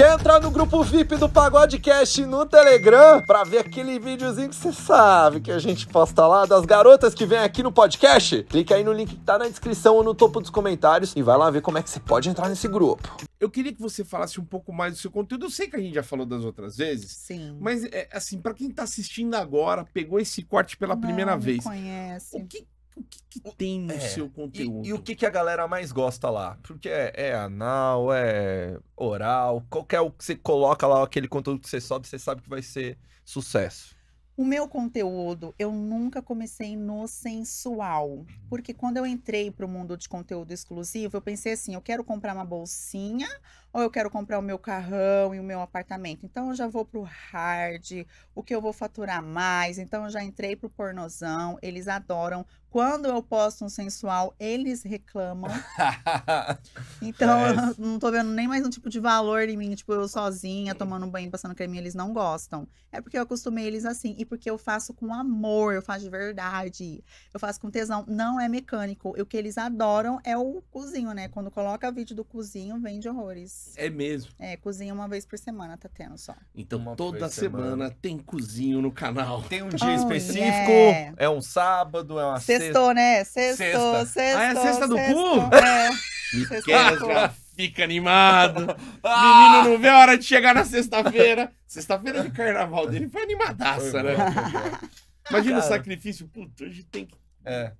Quer entrar no grupo VIP do Pagodecast no Telegram para ver aquele videozinho que você sabe que a gente posta lá das garotas que vem aqui no podcast? Clica aí no link que tá na descrição ou no topo dos comentários e vai lá ver como é que você pode entrar nesse grupo. Eu queria que você falasse um pouco mais do seu conteúdo. Eu sei que a gente já falou das outras vezes. Sim. Mas, é, assim, para quem tá assistindo agora, pegou esse corte pela Não, primeira vez. Conhece. O que o que, que tem no é, seu conteúdo? E, e o que, que, a galera mais gosta lá? Porque é, é, anal, é oral, qualquer o que você coloca lá, aquele conteúdo que você sobe, você sabe que vai ser sucesso. O meu conteúdo, eu nunca comecei no sensual, uhum. porque quando eu entrei para o mundo de conteúdo exclusivo, eu pensei assim: eu quero comprar uma bolsinha ou eu quero comprar o meu carrão e o meu apartamento. Então eu já vou para o hard, o que eu vou faturar mais. Então eu já entrei para o pornozão, eles adoram. Quando eu posto um sensual, eles reclamam. então é. eu não estou vendo nem mais um tipo de valor em mim, tipo eu sozinha, tomando banho, passando creminha, eles não gostam. É porque eu acostumei eles assim. E porque eu faço com amor, eu faço de verdade, eu faço com tesão. Não é mecânico. E o que eles adoram é o cozinho, né? Quando coloca vídeo do cozinho, vende horrores. É mesmo. É, cozinha uma vez por semana tá tendo só. Então uma toda semana. semana. tem cozinho no canal. Tem um dia oh, específico, yeah. é um sábado, é uma sexta. Sextou, né? Sextou, sexta. sextou. Ah, é a sexta do cu? É. Me quebra, fica animado. ah! Menino não vê a hora de chegar na sexta-feira. Sexta-feira de carnaval dele foi animadaça, foi né? Imagina cara. o sacrifício. Puta, hoje tem que. É.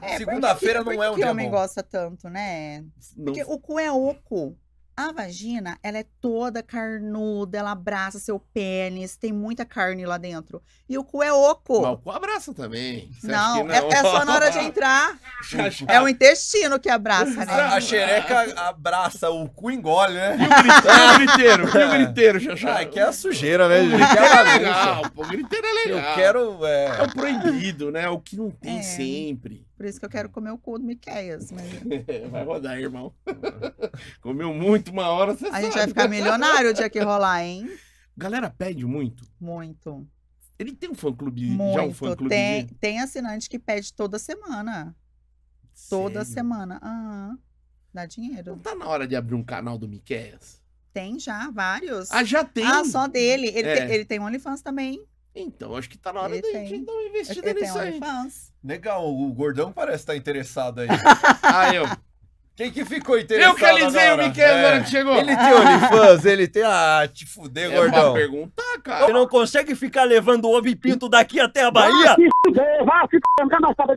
é Segunda-feira não é o dia. Por que homem bom. gosta tanto, né? Não. Porque o cu é oco. A vagina, ela é toda carnuda, ela abraça seu pênis, tem muita carne lá dentro. E o cu é oco. Mas o cu abraça também. Não, não, É, é só na hora de entrar. É o intestino que abraça, né? A, xereca abraça, o cu engole, né? E o griteiro, e o griteiro, Xaxá. Ah, é que é a sujeira, né, gente? Que é legal, pô, o griteiro é legal. Eu quero... É, é o proibido, né? O que não tem é. sempre. Por isso que eu quero comer o cu do Miquéias. Mas... É. vai rodar, irmão. Comeu muito uma hora, você A sabe. gente vai ficar milionário o dia que rolar, hein? Galera pede muito. Muito. Ele tem um fã-clube, já um fã-clube? Tem, tem assinante que pede toda semana. Sério? Toda semana. Aham. Dá dinheiro. Não tá na hora de abrir um canal do Miquéias? Tem já, vários. Ah, já tem? Ah, só dele. Ele, é. tem, ele tem OnlyFans também. Então, acho que tá na hora da gente dar uma investida nisso aí. Fãs. Legal, o gordão parece estar tá interessado aí. ah, eu. Quem que ficou interessado? Eu que alisei o Miquel é. que chegou. Ele tem OnlyFans, ele tem. Ah, te fuder, é gordão. perguntar, cara. Você não consegue ficar levando o ovo pinto daqui até a Bahia? Vai se fuder, vai se fuder,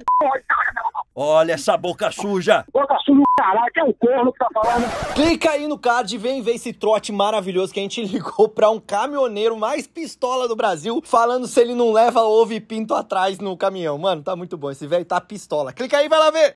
Olha essa boca suja! Boca suja, caralho, que é o corno que tá falando. Clica aí no card e vem ver esse trote maravilhoso que a gente ligou pra um caminhoneiro mais pistola do Brasil, falando se ele não leva ovo e pinto atrás no caminhão. Mano, tá muito bom. Esse velho tá pistola. Clica aí, vai lá ver!